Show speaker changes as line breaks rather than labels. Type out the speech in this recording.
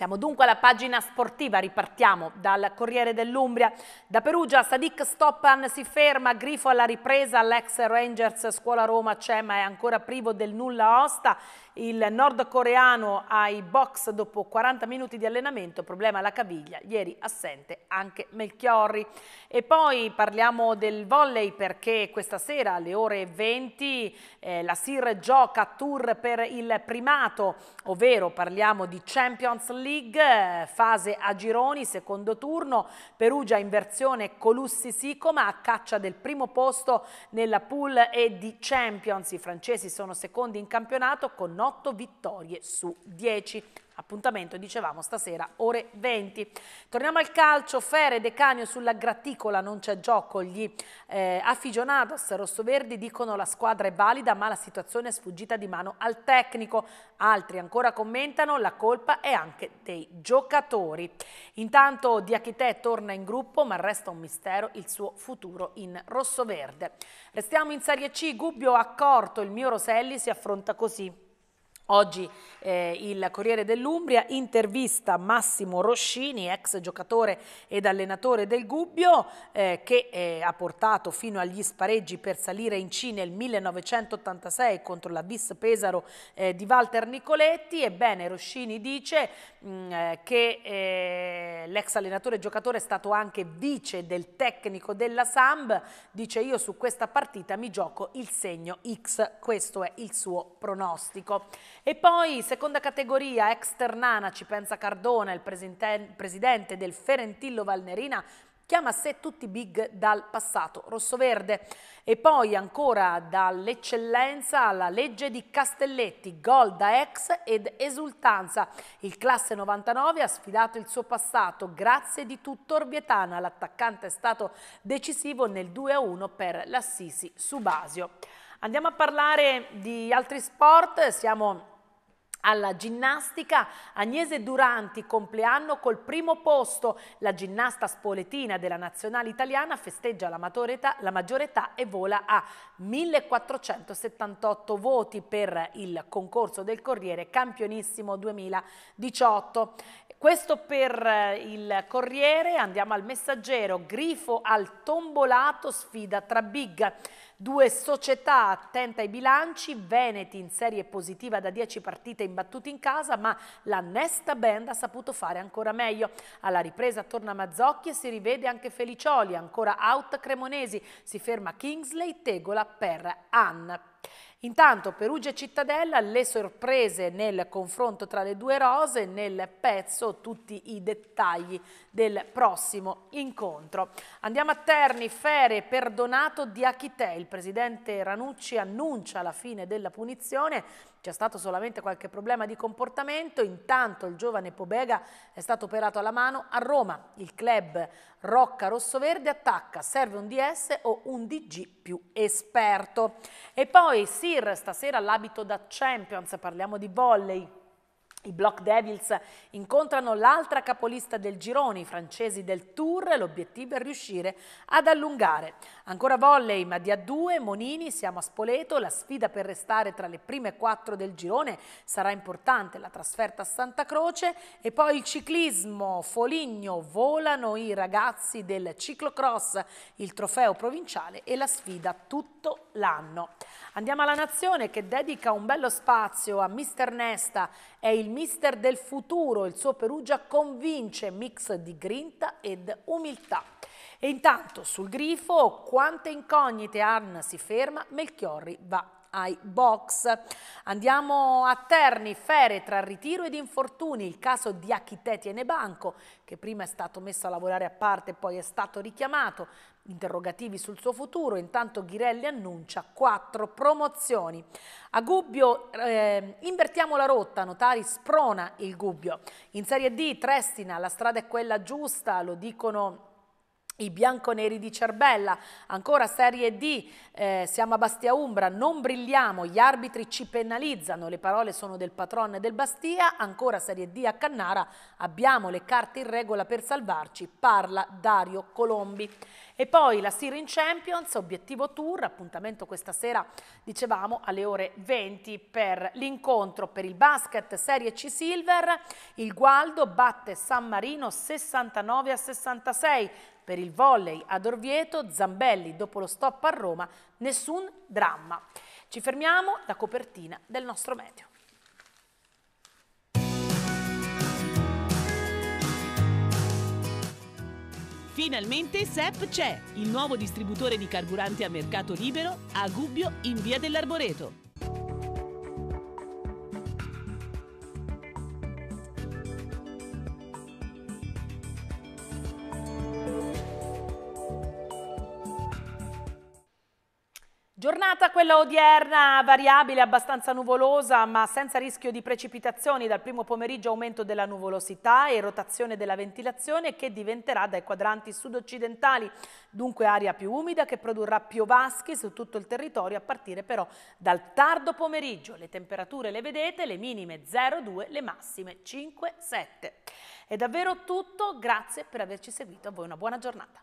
Siamo dunque alla pagina sportiva, ripartiamo dal Corriere dell'Umbria. Da Perugia Sadik Stoppan si ferma, Grifo alla ripresa, l'ex Rangers Scuola Roma c'è ma è ancora privo del nulla osta, il nordcoreano ai box dopo 40 minuti di allenamento, problema alla caviglia, ieri assente anche Melchiorri. E poi parliamo del volley perché questa sera alle ore 20 eh, la Sir gioca tour per il primato, ovvero parliamo di Champions League League, fase a gironi, secondo turno, Perugia in versione Colussi-Sicoma a caccia del primo posto nella pool e di Champions. I francesi sono secondi in campionato con 8 vittorie su 10. Appuntamento, dicevamo, stasera ore 20. Torniamo al calcio, Fere, De Canio sulla graticola, non c'è gioco, gli eh, aficionados rossoverdi dicono la squadra è valida ma la situazione è sfuggita di mano al tecnico. Altri ancora commentano la colpa è anche dei giocatori. Intanto Diachitè torna in gruppo ma resta un mistero il suo futuro in rossoverde. Restiamo in Serie C, Gubbio ha accorto, il mio Roselli si affronta così. Oggi eh, il Corriere dell'Umbria intervista Massimo Roscini, ex giocatore ed allenatore del Gubbio, eh, che eh, ha portato fino agli spareggi per salire in C nel 1986 contro la Vis Pesaro eh, di Walter Nicoletti. Ebbene, Roscini dice mh, mm, eh, che eh, l'ex allenatore e giocatore è stato anche vice del tecnico della Samb. Dice io su questa partita mi gioco il segno X, questo è il suo pronostico. E poi, seconda categoria, externana, ci pensa Cardona, il presidente del Ferentillo Valnerina, chiama a sé tutti big dal passato rossoverde. E poi ancora dall'eccellenza alla legge di Castelletti, gol da ex ed esultanza. Il classe 99 ha sfidato il suo passato, grazie di tutto Orvietana. L'attaccante è stato decisivo nel 2-1 per l'Assisi su Basio. Andiamo a parlare di altri sport, siamo alla ginnastica Agnese Duranti compleanno col primo posto. La ginnasta spoletina della nazionale italiana festeggia la, matureta, la maggiore età e vola a 1478 voti per il concorso del Corriere Campionissimo 2018. Questo per eh, il Corriere, andiamo al Messaggero, Grifo al tombolato, sfida tra big, due società attente ai bilanci, Veneti in serie positiva da 10 partite imbattute in casa, ma la Nesta Band ha saputo fare ancora meglio. Alla ripresa torna Mazzocchi e si rivede anche Felicioli, ancora out Cremonesi, si ferma Kingsley, Tegola per Ann. Intanto Perugia e Cittadella, le sorprese nel confronto tra le due rose, nel pezzo tutti i dettagli del prossimo incontro. Andiamo a Terni, Fere, perdonato di Achitè, il presidente Ranucci annuncia la fine della punizione, c'è stato solamente qualche problema di comportamento, intanto il giovane Pobega è stato operato alla mano a Roma, il club Rocca Rossoverde attacca, serve un DS o un DG più esperto. E poi sì, Amir, stasera l'abito da Champions, parliamo di volley. I Block Devils incontrano l'altra capolista del girone, i francesi del Tour, l'obiettivo è riuscire ad allungare. Ancora volley, ma di a due, Monini, siamo a Spoleto, la sfida per restare tra le prime quattro del girone sarà importante, la trasferta a Santa Croce e poi il ciclismo, Foligno, volano i ragazzi del ciclocross, il trofeo provinciale e la sfida tutto l'anno. Andiamo alla Nazione che dedica un bello spazio a Mister Nesta è il mister del futuro, il suo Perugia convince, mix di grinta ed umiltà. E intanto sul grifo quante incognite Arn si ferma, Melchiorri va ai box. Andiamo a Terni, fere tra ritiro ed infortuni, il caso di Achiteti e Nebanco, che prima è stato messo a lavorare a parte e poi è stato richiamato, Interrogativi sul suo futuro, intanto Ghirelli annuncia quattro promozioni. A Gubbio eh, invertiamo la rotta, Notari sprona il Gubbio. In Serie D Trestina, la strada è quella giusta, lo dicono i bianconeri di Cerbella, ancora Serie D, eh, siamo a Bastia Umbra, non brilliamo, gli arbitri ci penalizzano, le parole sono del patrone del Bastia, ancora Serie D a Cannara, abbiamo le carte in regola per salvarci, parla Dario Colombi. E poi la Sirin Champions, obiettivo tour, appuntamento questa sera, dicevamo, alle ore 20 per l'incontro per il basket Serie C Silver, il Gualdo batte San Marino 69 a 66, per il volley ad Orvieto, Zambelli dopo lo stop a Roma, nessun dramma. Ci fermiamo, la copertina del nostro medio. Finalmente SEP c'è, il nuovo distributore di carburanti a mercato libero a Gubbio in via dell'Arboreto. Giornata quella odierna, variabile, abbastanza nuvolosa ma senza rischio di precipitazioni. Dal primo pomeriggio aumento della nuvolosità e rotazione della ventilazione che diventerà dai quadranti sud-occidentali, dunque aria più umida che produrrà piovaschi su tutto il territorio a partire però dal tardo pomeriggio. Le temperature le vedete, le minime 0,2, le massime 5,7. È davvero tutto, grazie per averci seguito, a voi una buona giornata.